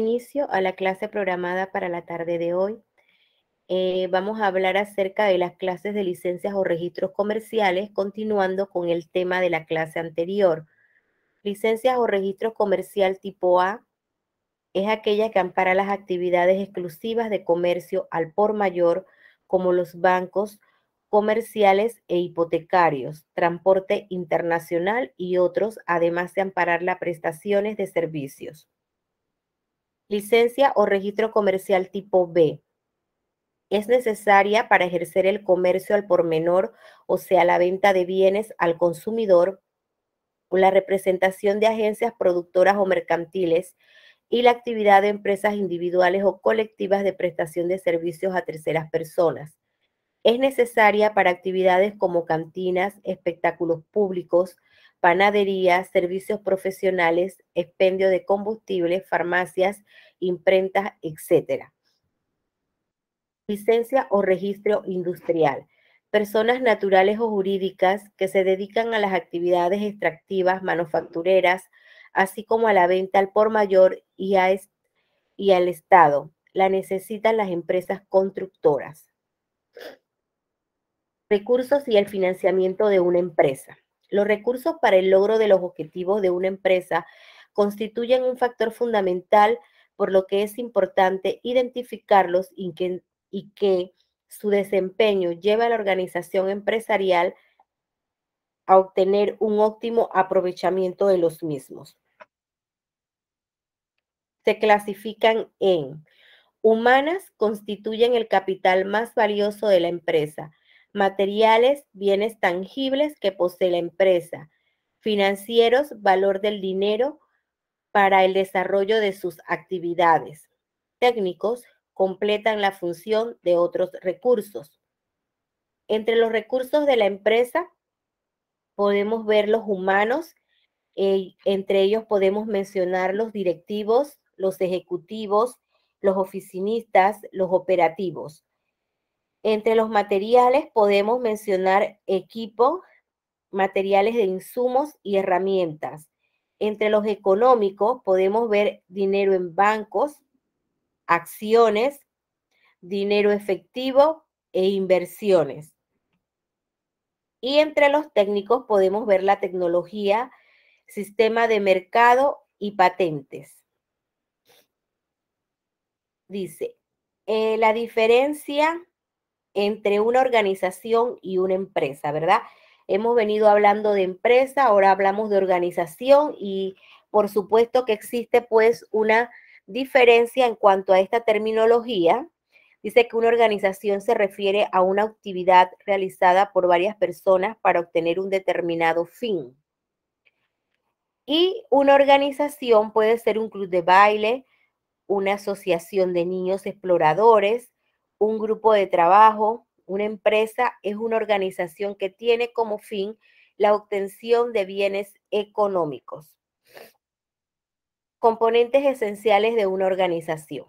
inicio a la clase programada para la tarde de hoy. Eh, vamos a hablar acerca de las clases de licencias o registros comerciales, continuando con el tema de la clase anterior. Licencias o registros comercial tipo A es aquella que ampara las actividades exclusivas de comercio al por mayor, como los bancos comerciales e hipotecarios, transporte internacional y otros, además de amparar las prestaciones de servicios licencia o registro comercial tipo B. Es necesaria para ejercer el comercio al por menor, o sea, la venta de bienes al consumidor, la representación de agencias productoras o mercantiles y la actividad de empresas individuales o colectivas de prestación de servicios a terceras personas. Es necesaria para actividades como cantinas, espectáculos públicos, panaderías, servicios profesionales, expendio de combustibles, farmacias imprentas, etcétera. Licencia o registro industrial. Personas naturales o jurídicas que se dedican a las actividades extractivas, manufactureras, así como a la venta al por mayor y, y al Estado. La necesitan las empresas constructoras. Recursos y el financiamiento de una empresa. Los recursos para el logro de los objetivos de una empresa constituyen un factor fundamental por lo que es importante identificarlos y que, su desempeño lleve a la organización empresarial a obtener un óptimo aprovechamiento de los mismos. Se clasifican en humanas constituyen el capital más valioso de la empresa, materiales, bienes tangibles que posee la empresa, financieros, valor del dinero, para el desarrollo de sus actividades. Técnicos completan la función de otros recursos. Entre los recursos de la empresa podemos ver los humanos, eh, entre ellos podemos mencionar los directivos, los ejecutivos, los oficinistas, los operativos. Entre los materiales podemos mencionar equipo, materiales de insumos y herramientas. Entre los económicos podemos ver dinero en bancos, acciones, dinero efectivo e inversiones. Y entre los técnicos podemos ver la tecnología, sistema de mercado y patentes. Dice, eh, la diferencia entre una organización y una empresa, ¿verdad? Hemos venido hablando de empresa, ahora hablamos de organización y por supuesto que existe pues una diferencia en cuanto a esta terminología. Dice que una organización se refiere a una actividad realizada por varias personas para obtener un determinado fin. Y una organización puede ser un club de baile, una asociación de niños exploradores, un grupo de trabajo, una empresa es una organización que tiene como fin la obtención de bienes económicos. Componentes esenciales de una organización.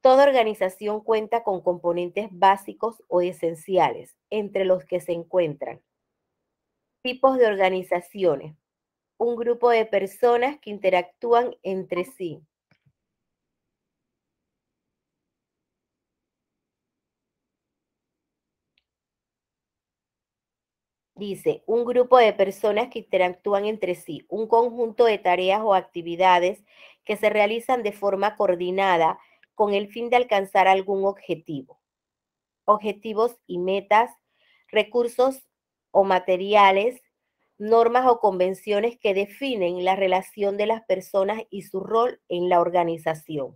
Toda organización cuenta con componentes básicos o esenciales, entre los que se encuentran tipos de organizaciones, un grupo de personas que interactúan entre sí, Dice, un grupo de personas que interactúan entre sí, un conjunto de tareas o actividades que se realizan de forma coordinada con el fin de alcanzar algún objetivo. Objetivos y metas, recursos o materiales, normas o convenciones que definen la relación de las personas y su rol en la organización.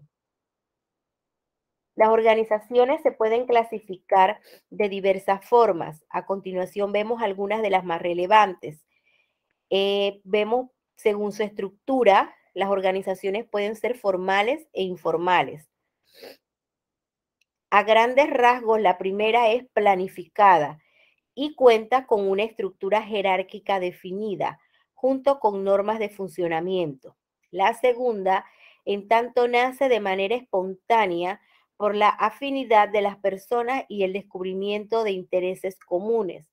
Las organizaciones se pueden clasificar de diversas formas. A continuación vemos algunas de las más relevantes. Eh, vemos según su estructura, las organizaciones pueden ser formales e informales. A grandes rasgos, la primera es planificada y cuenta con una estructura jerárquica definida, junto con normas de funcionamiento. La segunda, en tanto nace de manera espontánea por la afinidad de las personas y el descubrimiento de intereses comunes.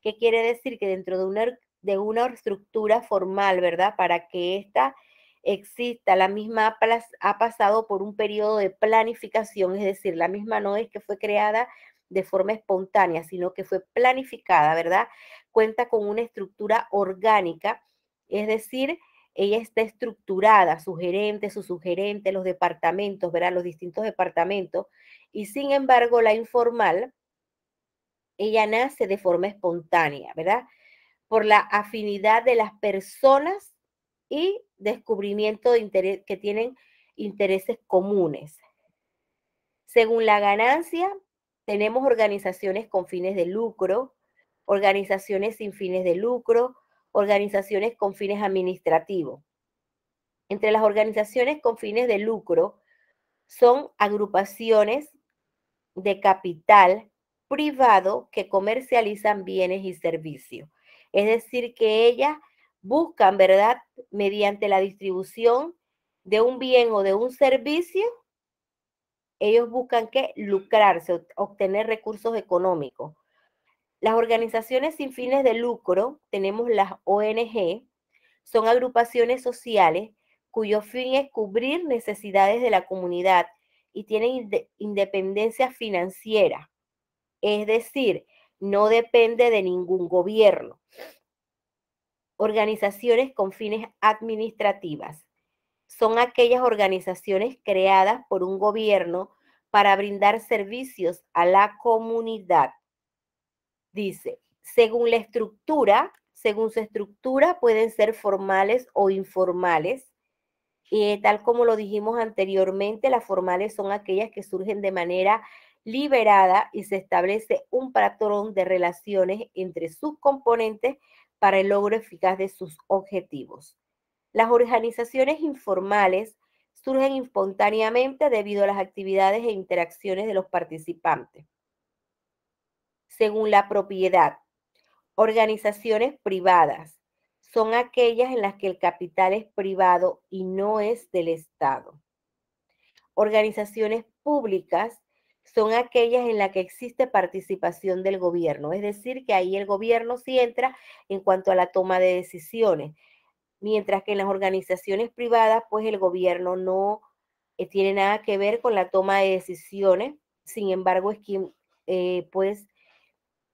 ¿Qué quiere decir? Que dentro de una, de una estructura formal, ¿verdad? Para que ésta exista, la misma ha pasado por un periodo de planificación, es decir, la misma no es que fue creada de forma espontánea, sino que fue planificada, ¿verdad? Cuenta con una estructura orgánica, es decir, ella está estructurada, su gerente, su sugerente, los departamentos, ¿verdad? Los distintos departamentos. Y sin embargo, la informal, ella nace de forma espontánea, ¿verdad? Por la afinidad de las personas y descubrimiento de interés, que tienen intereses comunes. Según la ganancia, tenemos organizaciones con fines de lucro, organizaciones sin fines de lucro, organizaciones con fines administrativos. Entre las organizaciones con fines de lucro son agrupaciones de capital privado que comercializan bienes y servicios. Es decir, que ellas buscan, ¿verdad?, mediante la distribución de un bien o de un servicio, ellos buscan que lucrarse, obtener recursos económicos. Las organizaciones sin fines de lucro, tenemos las ONG, son agrupaciones sociales cuyo fin es cubrir necesidades de la comunidad y tienen independencia financiera, es decir, no depende de ningún gobierno. Organizaciones con fines administrativas son aquellas organizaciones creadas por un gobierno para brindar servicios a la comunidad. Dice, según la estructura, según su estructura, pueden ser formales o informales. y eh, tal como lo dijimos anteriormente, las formales son aquellas que surgen de manera liberada y se establece un patrón de relaciones entre sus componentes para el logro eficaz de sus objetivos. Las organizaciones informales surgen espontáneamente debido a las actividades e interacciones de los participantes según la propiedad. Organizaciones privadas son aquellas en las que el capital es privado y no es del Estado. Organizaciones públicas son aquellas en las que existe participación del gobierno, es decir, que ahí el gobierno sí entra en cuanto a la toma de decisiones, mientras que en las organizaciones privadas, pues el gobierno no eh, tiene nada que ver con la toma de decisiones, sin embargo, es quien eh, pues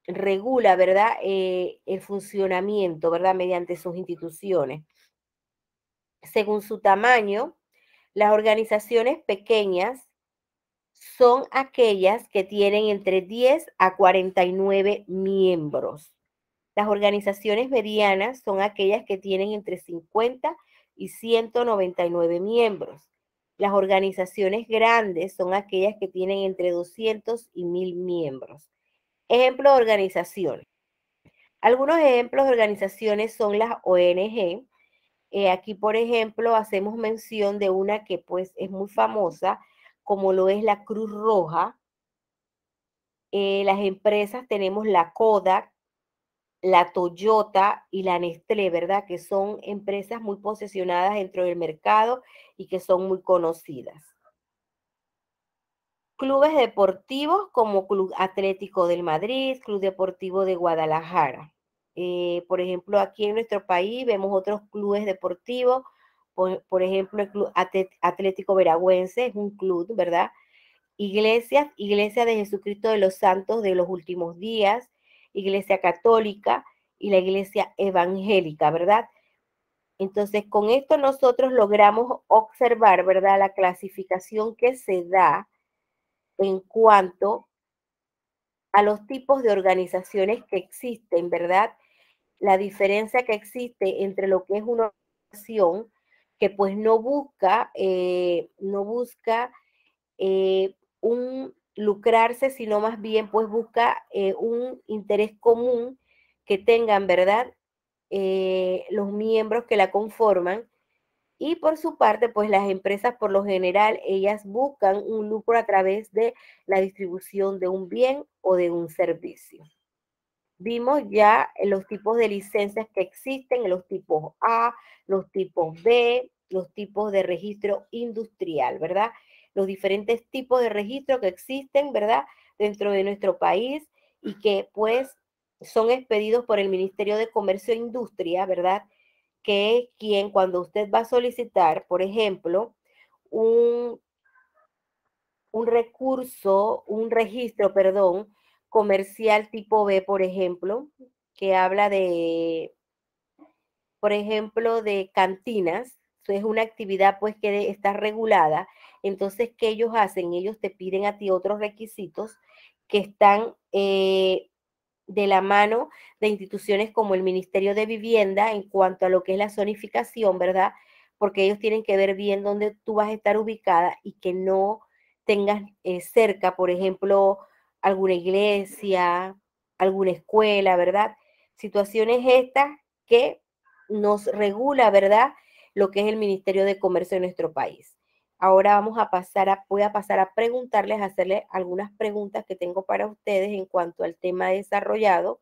regula, ¿verdad?, eh, el funcionamiento, ¿verdad?, mediante sus instituciones. Según su tamaño, las organizaciones pequeñas son aquellas que tienen entre 10 a 49 miembros. Las organizaciones medianas son aquellas que tienen entre 50 y 199 miembros. Las organizaciones grandes son aquellas que tienen entre 200 y 1000 miembros. Ejemplo de organizaciones. Algunos ejemplos de organizaciones son las ONG. Eh, aquí, por ejemplo, hacemos mención de una que pues es muy famosa, como lo es la Cruz Roja. Eh, las empresas tenemos la Kodak, la Toyota y la Nestlé, ¿verdad? Que son empresas muy posesionadas dentro del mercado y que son muy conocidas clubes deportivos como Club Atlético del Madrid, Club Deportivo de Guadalajara. Eh, por ejemplo, aquí en nuestro país vemos otros clubes deportivos, por, por ejemplo, el Club Atlético Veragüense es un club, ¿verdad? Iglesias, Iglesia de Jesucristo de los Santos de los Últimos Días, Iglesia Católica y la Iglesia Evangélica, ¿verdad? Entonces, con esto nosotros logramos observar, ¿verdad?, la clasificación que se da en cuanto a los tipos de organizaciones que existen, ¿verdad? La diferencia que existe entre lo que es una organización que pues no busca, eh, no busca eh, un lucrarse, sino más bien pues busca eh, un interés común que tengan, ¿verdad? los miembros que la conforman y por su parte, pues las empresas por lo general, ellas buscan un lucro a través de la distribución de un bien o de un servicio. Vimos ya los tipos de licencias que existen, los tipos A, los tipos B, los tipos de registro industrial, ¿verdad? Los diferentes tipos de registro que existen, ¿verdad? Dentro de nuestro país y que pues son expedidos por el Ministerio de Comercio e Industria, ¿verdad? que quien cuando usted va a solicitar, por ejemplo, un, un recurso, un registro, perdón, comercial tipo B, por ejemplo, que habla de, por ejemplo, de cantinas, es una actividad pues que está regulada, entonces, ¿qué ellos hacen? Ellos te piden a ti otros requisitos que están eh, de la mano de instituciones como el Ministerio de Vivienda en cuanto a lo que es la zonificación, ¿verdad? Porque ellos tienen que ver bien dónde tú vas a estar ubicada y que no tengas eh, cerca, por ejemplo, alguna iglesia, alguna escuela, ¿verdad? Situaciones estas que nos regula, ¿verdad? Lo que es el Ministerio de Comercio de nuestro país. Ahora vamos a pasar a, voy a pasar a preguntarles, a hacerles algunas preguntas que tengo para ustedes en cuanto al tema desarrollado.